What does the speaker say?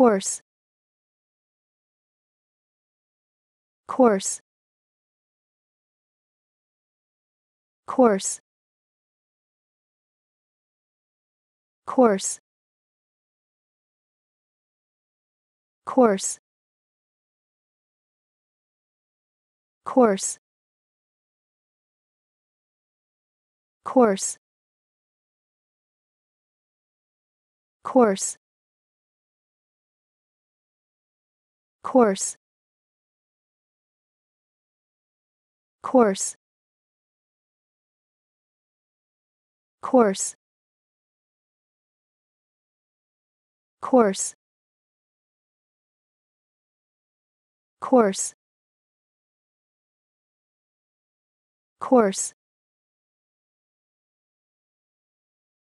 course course course course course course course course course course course course course course